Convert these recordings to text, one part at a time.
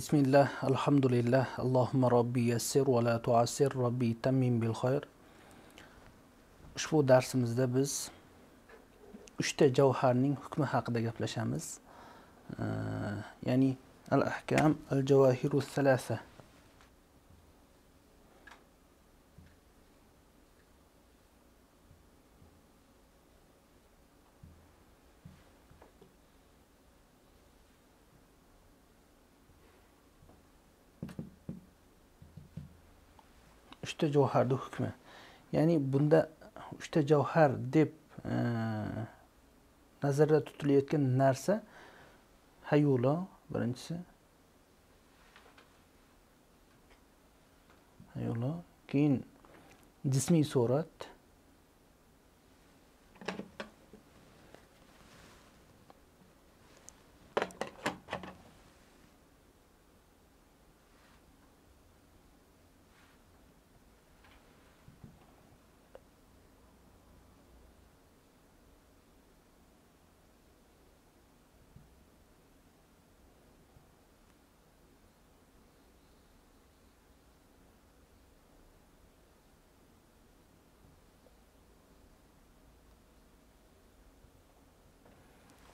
بسم الله الحمد لله اللهم ربي يسر ولا تعسر ربي تمم بالخير ushbu darsimizda biz uchta javharning hukmi haqida gaplashamiz ya'ni al ahkam al javahiru salasa uchta javharni hukmi ya'ni bunda uchta javhar deb e, nazarda tutilayotgan narsa hayulo birinchisi hayulo keyin jismiy surat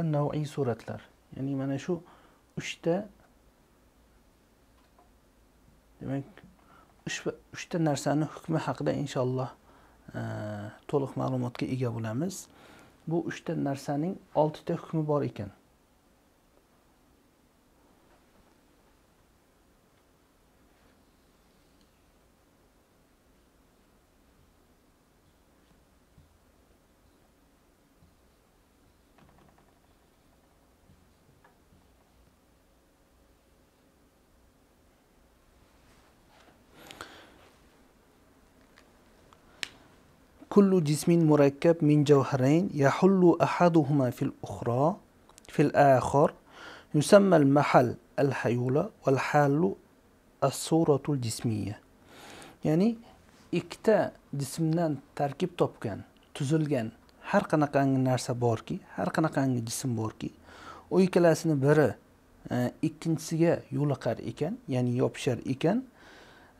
va nav'iy suratlar ya'ni mana shu uchta demak uchta narsani hukmi haqida inshaalloh e, to'liq ma'lumotga ega bo'lamiz bu uchta narsaning oltita hukmi bor ekan كل جسم مركب من جوهرين يحل أحدهما في الأخرى في الآخر يسمى المحل الحيولة والحال الصورة الجسمية يعني ikkita jismdan tarkib topgan tuzilgan har qanaqangi narsa borki har qanaqangi jism borki u ikkalasini biri e, ikkinchisiga yo'liqar ekan ya'ni yopishar ekan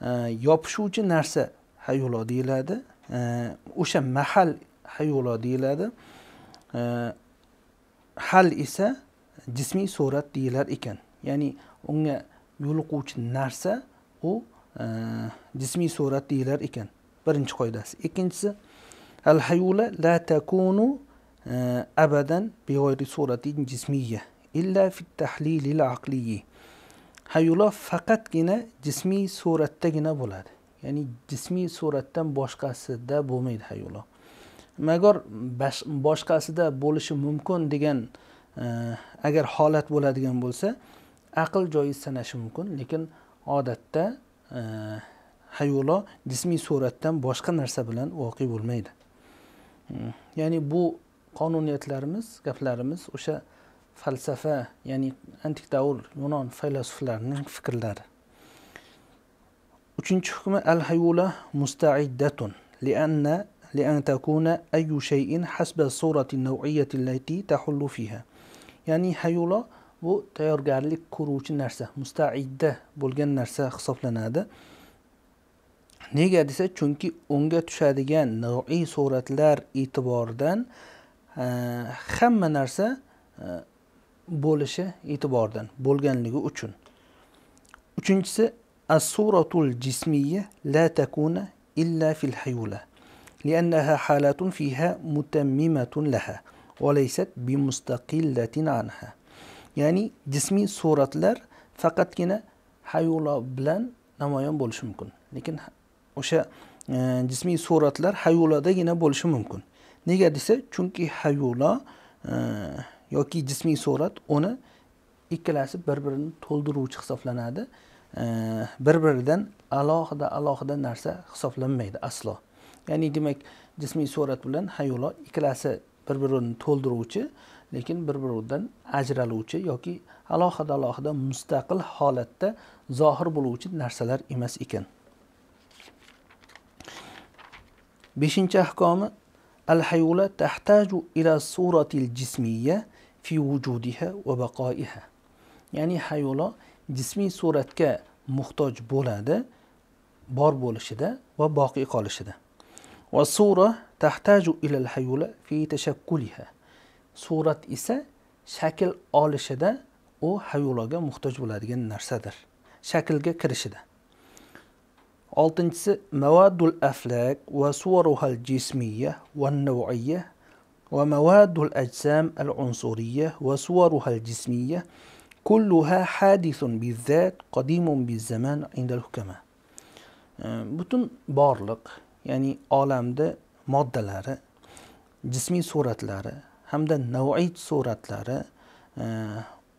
e, yopishuvchi narsa hayulo deyiladi o'sha mahal hayvulo deyiladi hal esa jismiy surat deyilar ekan ya'ni unga yo'liquvchi narsa u e, jismiy surat deyilar ekan birinchi qoidasi ikkinchisi al hayula la takunu e, abadan beg'oyri suratin jismiyya illa fit tahlilil aqliyi hayulo faqatgina jismiy suratdagina bo'ladi ya'ni jismiy suratdan boshqasida bo'lmaydi hayolo magar boshqasida bo'lishi mumkin degan e, agar holat bo'ladigan bo'lsa aql joiz sanashi mumkin lekin odatda e, hayolo jismiy suratdan boshqa narsa bilan voqe bo'lmaydi e, ya'ni bu qonuniyatlarimiz gaplarimiz o'sha falsafa ya'ni antik davr yunon faylasuflarining fikrlari uchinchi hukmi al hayula mustaiddatun lianna lian takuna ayu shayin hasba surati nav'iyati allati tahullu fiha ya'ni hayula bu tayyorgarlik ko'ruvchi narsa mustaidda bo'lgan narsa hisoblanadi nega desa chunki unga tushadigan nav'iy suratlar e'tibordan hamma narsa bo'lishi e'tibordan bo'lganligi uchun uchinchisi الصورة الجسمية لا تكون إلا في الحيولة لأنها حالات فيها متممة لها وليست بمستقلة عنها ya'ni jismiy suratlar faqatgina hayulo bilan namoyon bo'lishi mumkin lekin o'sha e, jismiy suratlar hayulodagina bo'lishi mumkin nega desa chunki hayulo e, yoki jismiy surat uni ikkalasi bir birini to'ldiruvchi hisoblanadi bir biridan alohida alohida narsa hisoblanmaydi aslo ya'ni demak jismiy surat bilan hayulo ikkalasi bir birini to'ldiruvchi lekin bir biridan ajraluvchi yoki alohida alohida mustaqil holatda zohir bo'luvchi narsalar emas ekan beshinchi ahkomi al hayula tahtaju ila suratil jismiya fi vujudiha va baqoiha ya'ni hayulo jismiy suratga muhtoj bo'ladi bor bo'lishida va boqiy qolishida va sura tahtaju ilal hayula fi tashakkuliha surat esa shakl olishida u hayuloga muhtoj bo'ladigan narsadir shaklga kirishida oltinchisi mavadul aflak va suvaruhal jismiya va navoiya va mavadul ajsam al unsuriya va suvaruhal jismiya kulluha hadisun bizzat qadimun bizzaman indal hukama butun borliq ya'ni olamda moddalari jismiy suratlari hamda nav'iy suratlari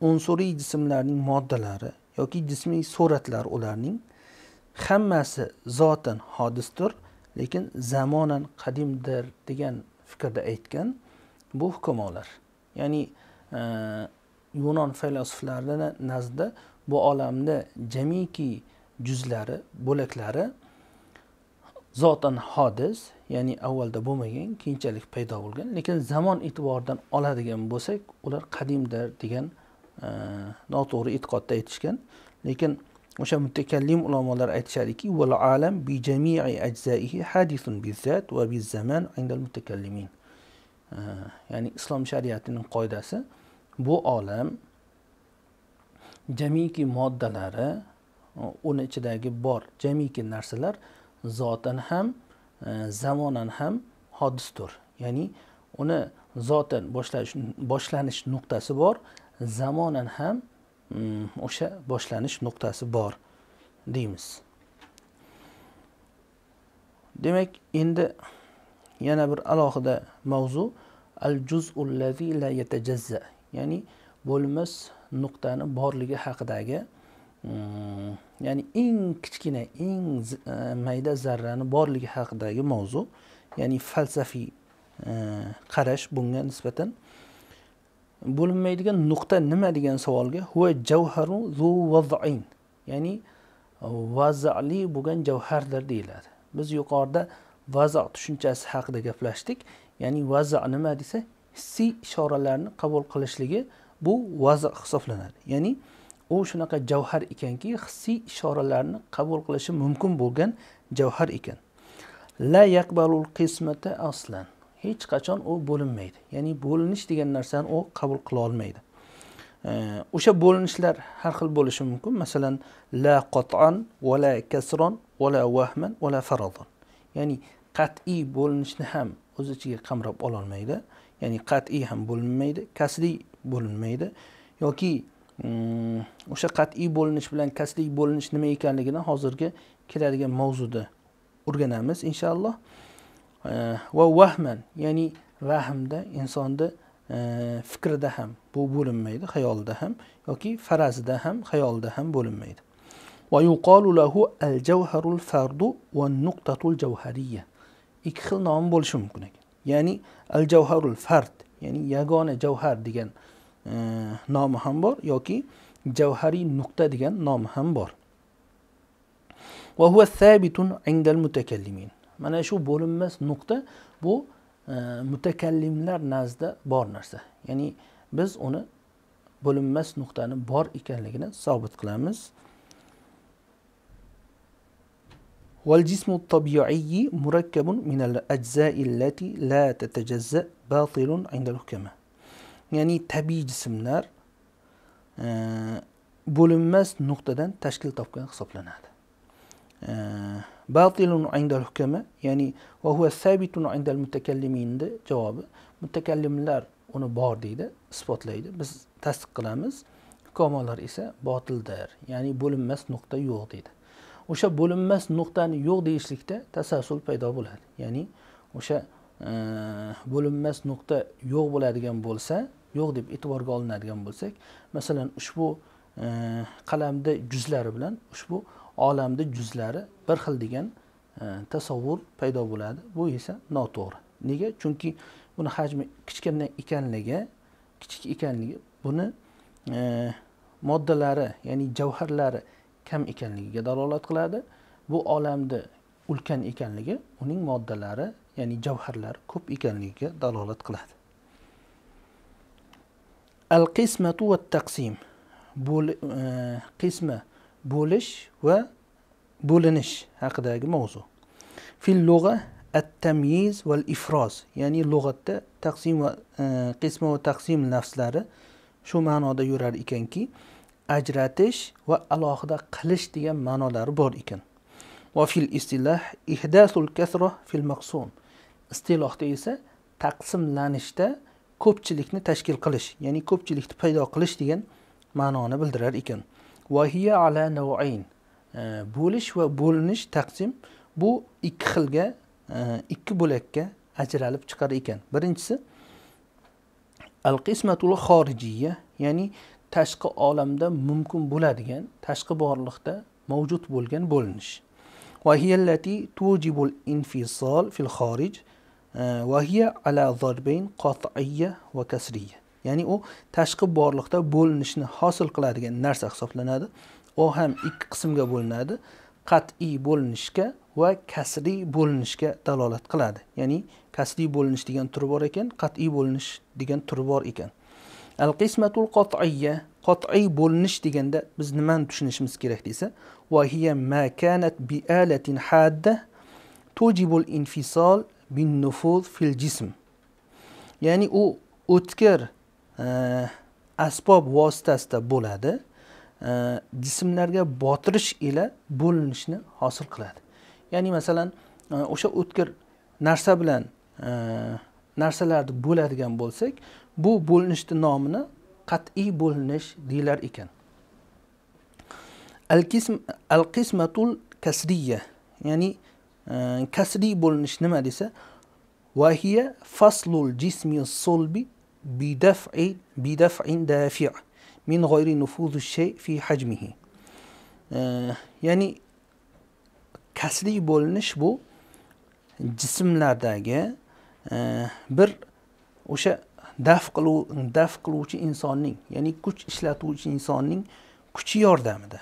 unsuriy jismlarning moddalari yoki jismiy suratlar ularning hammasi zotan hodisdir lekin zamonan qadimdir degan fikrda aytgan bu hukumolar ya'ni yunon filosoflarini nazdida bu olamni jamiki juzlari bo'laklari zotan hodis ya'ni avvalda bo'lmagan keyinchalik paydo bo'lgan lekin zamon e'tiboridan oladigan bo'lsak ular qadimdir degan e, noto'g'ri e'tiqodda aytishgan lekin o'sha mutakallim ulamolar aytishadiki alam bi jamii ajzaihi hadisun bizzat va bizzaman indal mutakallimin e, ya'ni islom shariatining qoidasi bu olam jamiki moddalari uni ichidagi bor jamiki narsalar zotan ham e, zamonan ham hodisdir ya'ni uni zotan boshlash boshlanish nuqtasi bor zamonan ham mm, o'sha boshlanish nuqtasi bor deymiz demak endi yana bir alohida mavzu al juzullazi la yatajazza ya'ni bo'lmas nuqtani borligi haqidagi mm, ya'ni eng kichkina eng e, mayda zarrani borligi haqidagi mavzu ya'ni falsafiy e, qarash bunga nisbatan bo'linmaydigan nuqta nima degan savolga huva javharu zu vazain ya'ni vazali bo'lgan javhardir deyiladi biz yuqorida vaza tushunchasi haqida gaplashdik ya'ni vaza nima desa hissiy ishoralarni qabul qilishligi bu vazi hisoblanadi ya'ni u shunaqa javhar ekanki hissiy ishoralarni qabul qilishi mumkin bo'lgan javhar ekan la yaqbalul qismata aslan hech qachon u bo'linmaydi ya'ni bo'linish degan narsani u qabul qila olmaydi o'sha bo'linishlar har xil bo'lishi mumkin masalan la qot'an vala kasron vala vahman vala farodon ya'ni qat'iy bo'linishni ham o'z ichiga qamrab ololmaydi ya'ni qat'iy ham bo'linmaydi kasli bo'linmaydi yoki mm, o'sha qat'iy bo'linish bilan kasli bo'linish nima ekanligini hozirgi keladigan mavzuda o'rganamiz inshaalloh va vahman ya'ni vahmda insonni e, fikrida ham bu bo'linmaydi xayolida ham yoki farazida ham xayolida ham bo'linmaydi ikki xil nomi bo'lishi mumkin ekan ya'ni al javharul fard ya'ni yagona javhar degan e, nomi ham bor yoki javhariy nuqta degan nomi ham bor va mana shu bo'linmas nuqta bu e, mutakallimlar nazdida bor narsa ya'ni biz uni bo'linmas nuqtani bor ekanligini sobit qilamiz والجسم الطبيعي مركب من الأجزاء التي لا تتجزأ باطل عند الحكمة ya'ni tabiiy jismlar e, bo'linmas nuqtadan tashkil topgan hisoblanadi e, batilun indal hukama ya'ni va عند المتكلمين indal mutakalliminni javobi mutakallimlar uni bor deydi isbotlaydi biz tasdiq qilamiz hukamolar esa botildir ya'ni bo'linmas nuqta yo'q deydi o'sha bo'linmas nuqtani yo'q deyishlikda tasassul paydo bo'ladi ya'ni o'sha e, bo'linmas nuqta yo'q bo'ladigan bo'lsa yo'q deb e'tiborga olinadigan bo'lsak masalan ushbu e, qalamni juzlari bilan ushbu olamni juzlari bir xil degan e, tasavvur paydo bo'ladi bu esa noto'g'ri nega chunki buni hajmi kichkina ekanligi kichik ekanligi buni moddalari ya'ni javharlari kam ekanligiga dalolat qiladi bu olamni ulkan ekanligi uning moddalari ya'ni javharlar ko'p ekanligiga dalolat qiladi al qismatu va taqsim e, qismi bo'lish va bo'linish haqidagi mavzu fil lug'a at tamyiz val ifroz ya'ni lug'atda taqsim va e, qismi va taqsim lafzlari shu ma'noda yurar ekanki ajratish va alohida qilish degan ma'nolari bor ekan va fil istilah ihdasul kasra fil maqsum istilohda esa taqsimlanishda ko'pchilikni tashkil qilish ya'ni ko'pchilikni paydo qilish degan ma'noni bildirar ekan hiya ala navayn e, bo'lish va bo'linish taqsim bu ikki xilga e, ikki bo'lakka ajralib chiqar ekan birinchisi al qismatul xorijiya ya'ni tashqi olamda mumkin bo'ladigan tashqi borliqda mavjud bo'lgan bo'linish e, ya'ni u tashqi borliqda bo'linishni hosil qiladigan narsa hisoblanadi u ham ikki qismga bo'linadi qat'iy bo'linishga va kasriy bo'linishga dalolat qiladi ya'ni kasriy bo'linish degan turi bor ekan qat'iy bo'linish degan turi bor ekan al qismatul qat'iyya qat'iy bo'linish deganda biz nimani tushunishimiz kerak desa va hiya ma kanat bi alatin hadda tujibul infisol bin nufuz fil jism ya'ni u o'tkir e, asbob vositasida bo'ladi e, jismlarga botirish ila bo'linishni hosil qiladi ya'ni masalan e, o'sha o'tkir narsa bilan narsalarni bo'ladigan bo'lsak bu bo'linishni nomini qat'iy bo'linish deyilar ekan al qism al qismatul kasriya ya'ni e, kasriy bo'linish nima desa vahiya faslul jismi solbi bidaf'i bidaf'in dafi' min g'oyri nufuzi shay fi hajmihi e, ya'ni kasriy bo'linish bu jismlardagi e, bir o'sha daf qiluv daf qiluvchi insonning ya'ni kuch ishlatuvchi insonning kuchi yordamida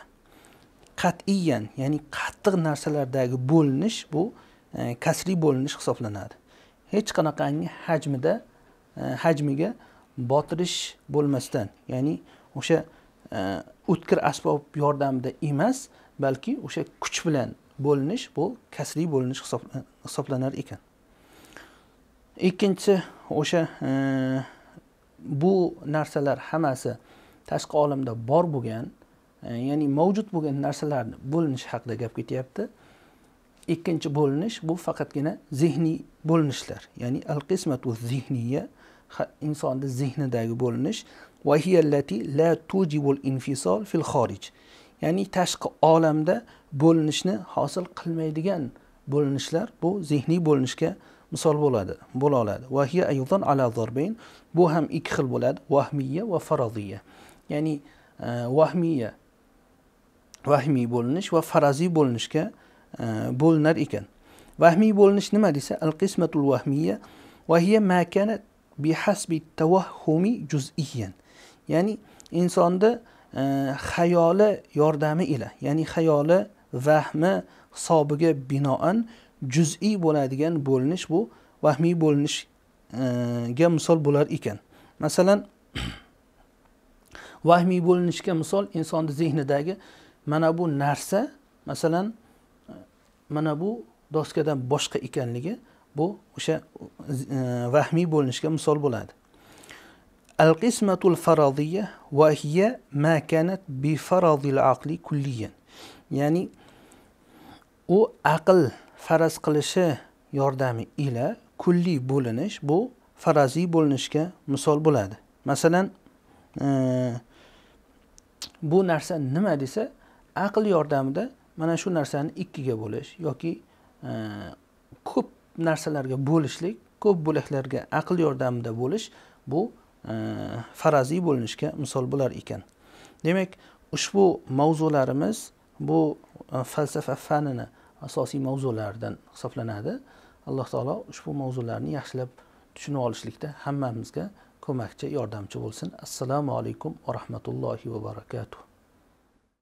qat'iyan ya'ni qattiq narsalardagi bo'linish bu e, kasriy bo'linish hisoblanadi hech qanaqangi hajmida e, hajmiga botirish bo'lmasdan ya'ni o'sha e, o'tkir asbob yordamida emas balki o'sha kuch bilan bo'linish bu kasriy bo'linish e, hisoblanar ekan ikkinchisi o'sha e, bu narsalar hammasi tashqi olamda bor bo'lgan e, ya'ni mavjud bo'lgan narsalarni bo'linishi haqida gap ketyapti ikkinchi bo'linish bu faqatgina zehniy bo'linishlar ya'ni al qismatu zihniya insonni zehnidagi bo'linish la tujibul infisol fil xorij ya'ni tashqi olamda bo'linishni hosil qilmaydigan bo'linishlar bu zehniy bo'linishga misol bo'ladi bo'la oladi vahiya aydan ala zorbayn bu ham ikki xil bo'ladi vahmiya va faroziya ya'ni e, vahmiya vahmiy bo'linish va faraziy bo'linishga e, bo'linar ekan vahmiy bo'linish nima desa al qismatul vahmiya vahiya makana bihasbi tavahhumi juz'iyan ya'ni insonni e, xayoli yordami ila ya'ni xayoli vahmi hisobiga binoan juz'iy bo'ladigan bo'linish bu vahmiy bo'linishga misol bo'lar ekan masalan vahmiy bo'linishga misol insonni zehnidagi mana bu narsa masalan mana bu doskadan boshqa ekanligi bu o'sha e, vahmiy bo'linishga misol bo'ladi al qismatul farodiya va hiya ma kanat bi faradil aqli kulliyan ya'ni u aql faraz qilishi yordami ila kulli bo'linish bu faraziy bo'linishga misol bo'ladi masalan e, bu narsa nima desa aql yordamida mana shu narsani ikkiga bo'lish yoki e, ko'p narsalarga bo'lishlik ko'p bo'laklarga aql yordamida bo'lish bu e, faraziy bo'linishga misol bo'lar ekan demak ushbu mavzularimiz bu falsafa fanini asosiy mavzulardan hisoblanadi alloh taolo ushbu mavzularni yaxshilab tushunib olishlikda hammamizga ko'makchi yordamchi bo'lsin assalomu alaykum va rahmatullohi va barakatuh